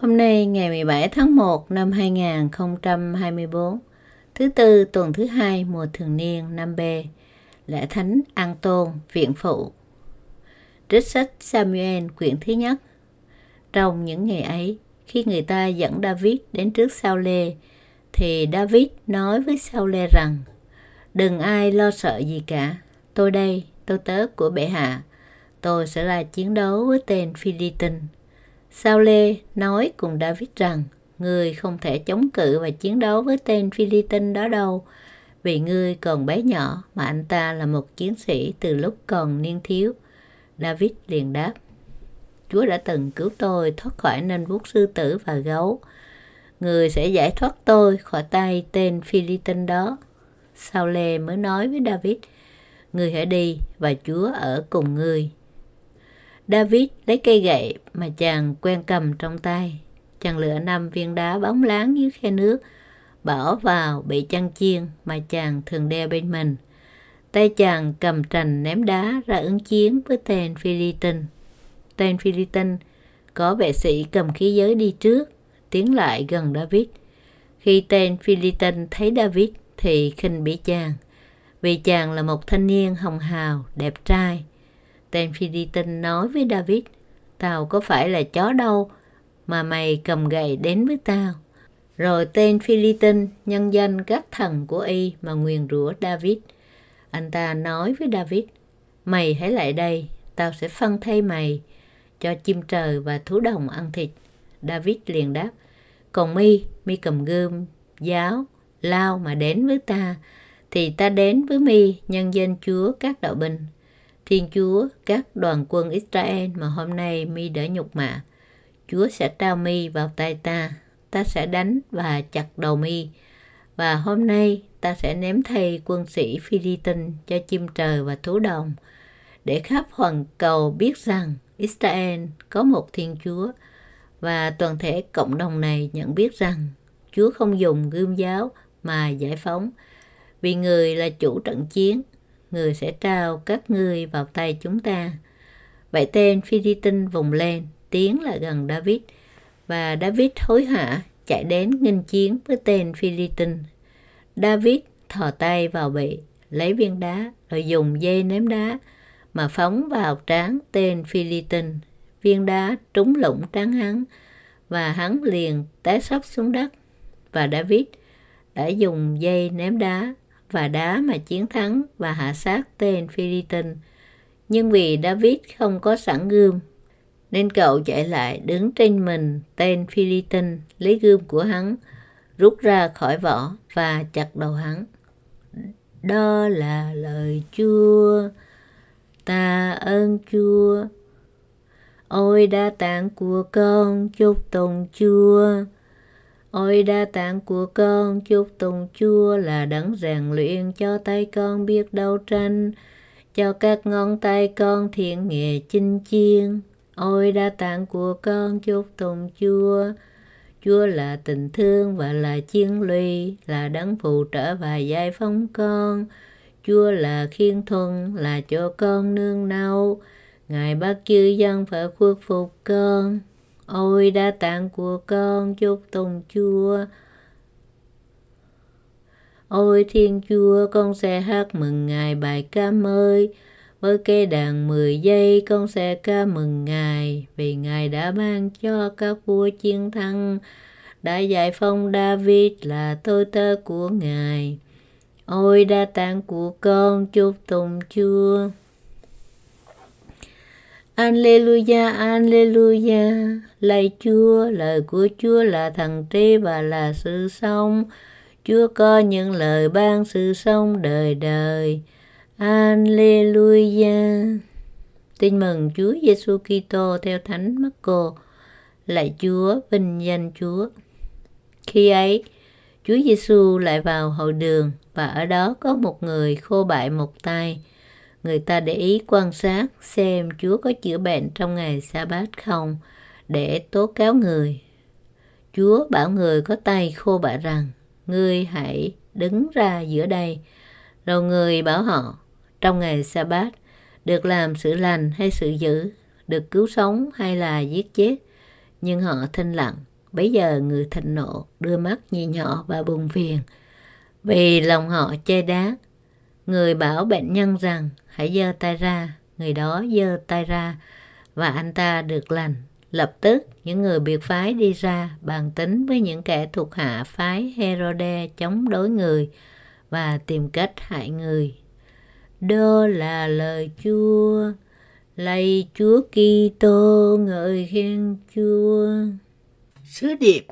Hôm nay ngày 17 tháng 1 năm 2024, thứ tư tuần thứ hai mùa thường niên năm B, lễ thánh An Tôn, Viện Phụ. Trích sách Samuel quyển thứ nhất. Trong những ngày ấy, khi người ta dẫn David đến trước Sao Lê, thì David nói với Sao Lê rằng, Đừng ai lo sợ gì cả, tôi đây, tôi tớ của bệ hạ, tôi sẽ ra chiến đấu với tên Philistine." Sao Lê nói cùng David rằng người không thể chống cự và chiến đấu với tên Philippines đó đâu vì ngươi còn bé nhỏ mà anh ta là một chiến sĩ từ lúc còn niên thiếu. David liền đáp Chúa đã từng cứu tôi thoát khỏi nên vuốt sư tử và gấu. Người sẽ giải thoát tôi khỏi tay tên Philippines đó. Sao Lê mới nói với David người hãy đi và Chúa ở cùng người. David lấy cây gậy mà chàng quen cầm trong tay. Chàng lựa năm viên đá bóng láng dưới khe nước, bỏ vào bị chăn chiên mà chàng thường đeo bên mình. Tay chàng cầm trành ném đá ra ứng chiến với tên Philippines. Tên Philippines có vệ sĩ cầm khí giới đi trước, tiến lại gần David. Khi tên Philippines thấy David thì khinh bỉ chàng, vì chàng là một thanh niên hồng hào, đẹp trai, Tên Phi-đi-tinh nói với David, tao có phải là chó đâu mà mày cầm gậy đến với tao. Rồi tên Philippines nhân danh các thần của y mà nguyền rủa David. Anh ta nói với David, mày hãy lại đây, tao sẽ phân thay mày cho chim trời và thú đồng ăn thịt. David liền đáp, còn mi, mi cầm gươm, giáo, lao mà đến với ta, thì ta đến với mi nhân danh Chúa các đạo binh. Thiên Chúa, các đoàn quân Israel mà hôm nay mi đã nhục mạ, Chúa sẽ trao mi vào tay ta, ta sẽ đánh và chặt đầu mi. Và hôm nay ta sẽ ném thay quân sĩ Philippines cho chim trời và thú đồng, để khắp hoàn cầu biết rằng Israel có một Thiên Chúa và toàn thể cộng đồng này nhận biết rằng Chúa không dùng gươm giáo mà giải phóng vì người là chủ trận chiến người sẽ trao các ngươi vào tay chúng ta. Vậy tên Philistine vùng lên, tiến lại gần David, và David hối hả chạy đến nghênh chiến với tên Philistine. David thò tay vào bị, lấy viên đá, rồi dùng dây ném đá mà phóng vào trán tên Philistine. Viên đá trúng lũng trán hắn, và hắn liền té sấp xuống đất. Và David đã dùng dây ném đá và đá mà chiến thắng và hạ sát tên phi Nhưng vì David không có sẵn gươm, nên cậu chạy lại đứng trên mình tên phi lấy gươm của hắn, rút ra khỏi vỏ và chặt đầu hắn. Đó là lời Chúa, ta ơn Chúa. Ôi đã tạng của con chúc tùng Chúa. Ôi đa tạng của con, chúc tùng chua là đấng rèn luyện cho tay con biết đấu tranh, cho các ngón tay con thiện nghề chinh chiên. Ôi đa tạng của con, chúc tùng chua chúa là tình thương và là chiến lụy, là đấng phù trợ và giải phóng con. Chúa là khiên thuần, là cho con nương nâu, Ngài bắt chư dân phải khuất phục con. Ôi đa tạng của con chúc tùng chúa Ôi Thiên Chúa, con sẽ hát mừng Ngài bài ca mới. Với cây đàn 10 giây, con sẽ ca mừng Ngài, vì Ngài đã ban cho các vua chiến thắng, đã giải phóng David là tôi tớ của Ngài. Ôi đa tạng của con, chúc tùng Chúa. Alleluia, Alleluia, lạy Chúa, lời của Chúa là thần trí và là sự sống. Chúa có những lời ban sự sống đời đời. Alleluia. Tin mừng Chúa Giêsu Kitô theo Thánh Marco. Lạy Chúa, vinh danh Chúa. Khi ấy, Chúa Giêsu lại vào hội đường và ở đó có một người khô bại một tay người ta để ý quan sát xem Chúa có chữa bệnh trong ngày sa bát không để tố cáo người. Chúa bảo người có tay khô bạ rằng, ngươi hãy đứng ra giữa đây. Rồi người bảo họ, trong ngày sa bát, được làm sự lành hay sự dữ, được cứu sống hay là giết chết. Nhưng họ thinh lặng, bấy giờ người thịnh nộ đưa mắt nhìn họ và buồn phiền. Vì lòng họ che đá, Người bảo bệnh nhân rằng hãy giơ tay ra, người đó giơ tay ra và anh ta được lành. Lập tức những người biệt phái đi ra bàn tính với những kẻ thuộc hạ phái Herode chống đối người và tìm cách hại người. Đó là lời Chúa, lạy Chúa Kitô ngợi khen Chúa. Sứ điệp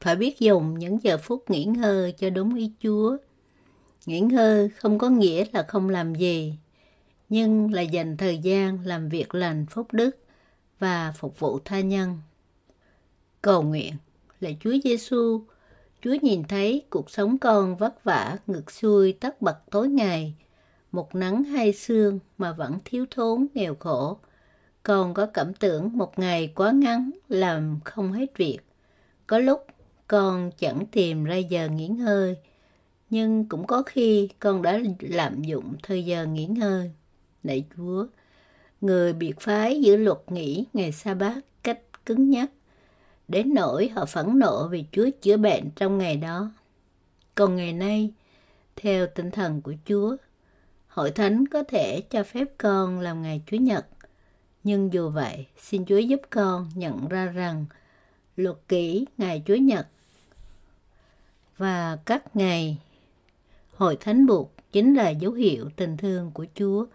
phải biết dùng những giờ phút nghỉ ngơi cho đúng ý Chúa Nghỉ ngơi không có nghĩa là không làm gì, nhưng là dành thời gian làm việc lành phúc đức và phục vụ tha nhân. Cầu nguyện là Chúa Giêsu, Chúa nhìn thấy cuộc sống con vất vả, ngược xuôi, tất bật tối ngày, một nắng hay sương mà vẫn thiếu thốn, nghèo khổ. Con có cảm tưởng một ngày quá ngắn, làm không hết việc. Có lúc con chẳng tìm ra giờ nghỉ ngơi, nhưng cũng có khi con đã lạm dụng thời giờ nghỉ ngơi. Lạy Chúa, người biệt phái giữ luật nghỉ ngày sa bát cách cứng nhắc, đến nỗi họ phẫn nộ vì Chúa chữa bệnh trong ngày đó. Còn ngày nay, theo tinh thần của Chúa, hội thánh có thể cho phép con làm ngày Chúa Nhật. Nhưng dù vậy, xin Chúa giúp con nhận ra rằng luật kỹ ngày Chúa Nhật và các ngày Hội thánh buộc chính là dấu hiệu tình thương của Chúa.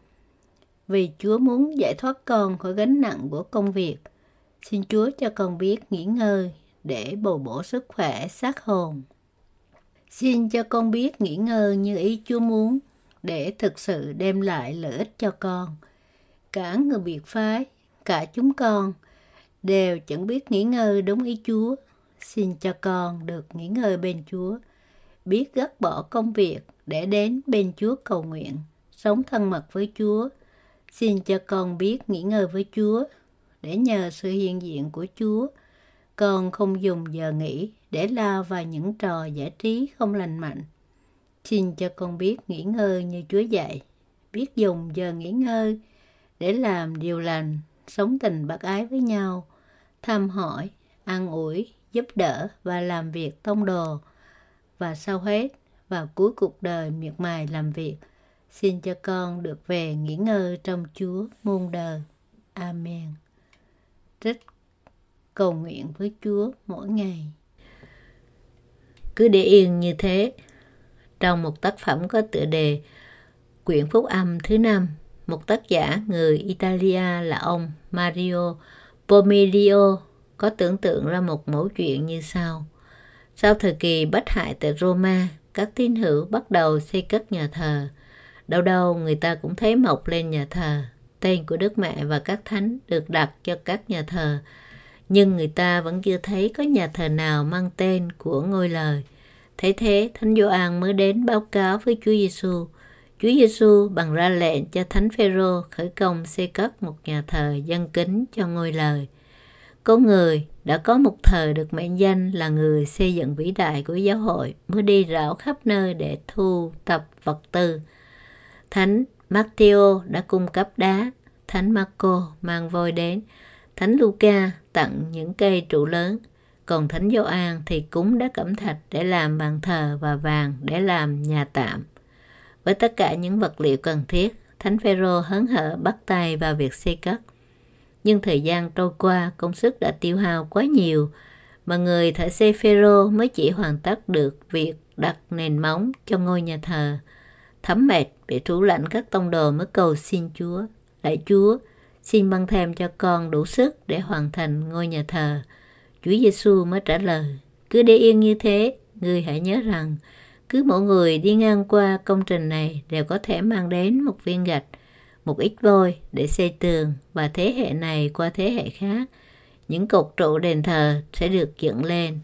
Vì Chúa muốn giải thoát con khỏi gánh nặng của công việc, xin Chúa cho con biết nghỉ ngơi để bồi bổ sức khỏe xác hồn. Xin cho con biết nghỉ ngơi như ý Chúa muốn để thực sự đem lại lợi ích cho con. Cả người biệt phái, cả chúng con đều chẳng biết nghỉ ngơi đúng ý Chúa. Xin cho con được nghỉ ngơi bên Chúa biết gác bỏ công việc để đến bên Chúa cầu nguyện, sống thân mật với Chúa. Xin cho con biết nghỉ ngơi với Chúa để nhờ sự hiện diện của Chúa. Con không dùng giờ nghỉ để lao vào những trò giải trí không lành mạnh. Xin cho con biết nghỉ ngơi như Chúa dạy, biết dùng giờ nghỉ ngơi để làm điều lành, sống tình bác ái với nhau, thăm hỏi, an ủi, giúp đỡ và làm việc tông đồ và sau hết và cuối cuộc đời miệt mài làm việc. Xin cho con được về nghỉ ngơi trong Chúa muôn đời. Amen. Trích cầu nguyện với Chúa mỗi ngày. Cứ để yên như thế. Trong một tác phẩm có tựa đề Quyển Phúc Âm thứ năm, một tác giả người Italia là ông Mario Pomelio có tưởng tượng ra một mẫu chuyện như sau – sau thời kỳ bất hại tại Roma, các tín hữu bắt đầu xây cất nhà thờ. Đâu đâu người ta cũng thấy mọc lên nhà thờ. Tên của Đức Mẹ và các thánh được đặt cho các nhà thờ. Nhưng người ta vẫn chưa thấy có nhà thờ nào mang tên của ngôi lời. Thấy thế, Thánh Gioan mới đến báo cáo với Chúa Giêsu. Chúa Giêsu bằng ra lệnh cho Thánh Phêrô khởi công xây cất một nhà thờ dân kính cho ngôi lời. Có người đã có một thời được mệnh danh là người xây dựng vĩ đại của giáo hội mới đi rảo khắp nơi để thu tập vật tư. Thánh Matthew đã cung cấp đá, Thánh Marco mang voi đến, Thánh Luca tặng những cây trụ lớn, còn Thánh Gioan thì cúng đá cẩm thạch để làm bàn thờ và vàng để làm nhà tạm. Với tất cả những vật liệu cần thiết, Thánh Phêrô hớn hở bắt tay vào việc xây cất nhưng thời gian trôi qua công sức đã tiêu hao quá nhiều mà người thợ xây phêrô mới chỉ hoàn tất được việc đặt nền móng cho ngôi nhà thờ. Thấm mệt bị thủ lạnh các tông đồ mới cầu xin Chúa, lạy Chúa, xin ban thêm cho con đủ sức để hoàn thành ngôi nhà thờ. Chúa Giêsu mới trả lời, cứ để yên như thế, người hãy nhớ rằng, cứ mỗi người đi ngang qua công trình này đều có thể mang đến một viên gạch một ít vôi để xây tường và thế hệ này qua thế hệ khác những cột trụ đền thờ sẽ được dựng lên.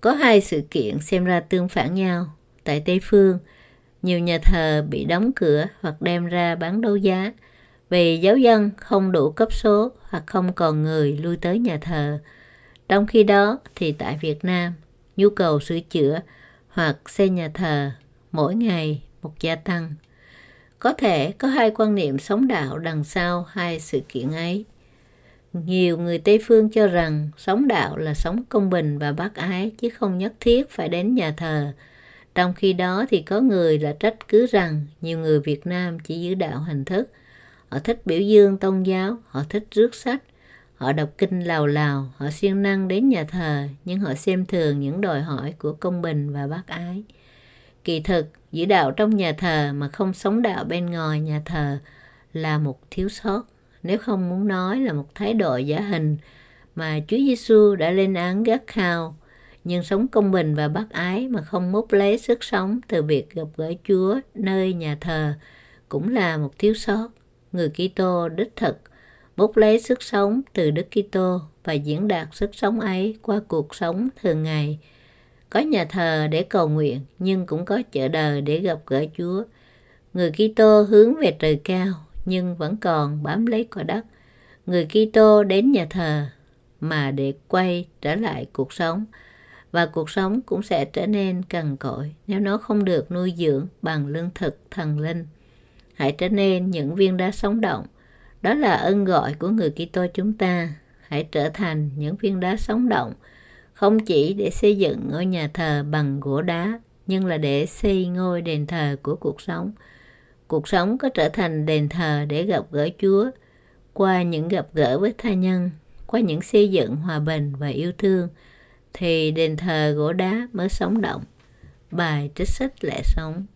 Có hai sự kiện xem ra tương phản nhau. Tại Tây Phương, nhiều nhà thờ bị đóng cửa hoặc đem ra bán đấu giá vì giáo dân không đủ cấp số hoặc không còn người lui tới nhà thờ. Trong khi đó thì tại Việt Nam, nhu cầu sửa chữa hoặc xây nhà thờ mỗi ngày một gia tăng có thể có hai quan niệm sống đạo đằng sau hai sự kiện ấy nhiều người tây phương cho rằng sống đạo là sống công bình và bác ái chứ không nhất thiết phải đến nhà thờ trong khi đó thì có người là trách cứ rằng nhiều người việt nam chỉ giữ đạo hình thức họ thích biểu dương tôn giáo họ thích rước sách họ đọc kinh lào lào họ siêng năng đến nhà thờ nhưng họ xem thường những đòi hỏi của công bình và bác ái Kỳ thực, giữ đạo trong nhà thờ mà không sống đạo bên ngoài nhà thờ là một thiếu sót, nếu không muốn nói là một thái độ giả hình mà Chúa Giêsu đã lên án gắt khao, nhưng sống công bình và bác ái mà không mốt lấy sức sống từ việc gặp gỡ Chúa nơi nhà thờ cũng là một thiếu sót. Người Kitô đích thực bốc lấy sức sống từ Đức Kitô và diễn đạt sức sống ấy qua cuộc sống thường ngày có nhà thờ để cầu nguyện nhưng cũng có chợ đời để gặp gỡ Chúa. Người Kitô hướng về trời cao nhưng vẫn còn bám lấy quả đất. Người Kitô đến nhà thờ mà để quay trở lại cuộc sống và cuộc sống cũng sẽ trở nên cằn cỗi nếu nó không được nuôi dưỡng bằng lương thực thần linh. Hãy trở nên những viên đá sống động. Đó là ơn gọi của người Kitô chúng ta. Hãy trở thành những viên đá sống động không chỉ để xây dựng ngôi nhà thờ bằng gỗ đá nhưng là để xây ngôi đền thờ của cuộc sống cuộc sống có trở thành đền thờ để gặp gỡ chúa qua những gặp gỡ với tha nhân qua những xây dựng hòa bình và yêu thương thì đền thờ gỗ đá mới sống động bài trích sách lẽ sống